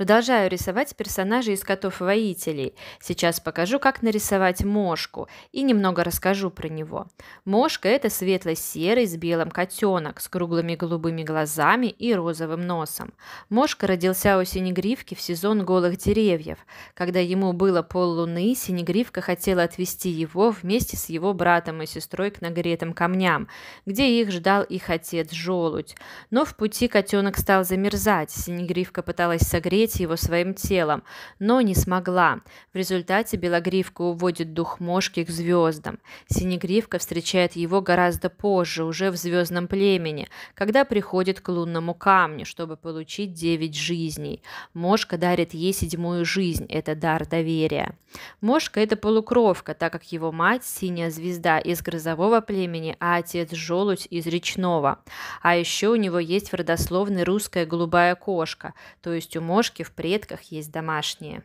Продолжаю рисовать персонажей из котов-воителей. Сейчас покажу, как нарисовать мошку и немного расскажу про него. Мошка – это светло-серый с белым котенок с круглыми голубыми глазами и розовым носом. Мошка родился у Синегривки в сезон голых деревьев. Когда ему было поллуны, Синегривка хотела отвезти его вместе с его братом и сестрой к нагретым камням, где их ждал их отец Желудь. Но в пути котенок стал замерзать. Синегривка пыталась согреть задеть его своим телом, но не смогла. В результате Белогривка уводит дух мошки к звездам. Синегривка встречает его гораздо позже, уже в звездном племени, когда приходит к лунному камню, чтобы получить девять жизней. Мошка дарит ей седьмую жизнь, это дар доверия. Мошка – это полукровка, так как его мать – синяя звезда из грозового племени, а отец – желудь из речного. А еще у него есть в родословной русская голубая кошка, то есть у мошки все в предках есть домашние.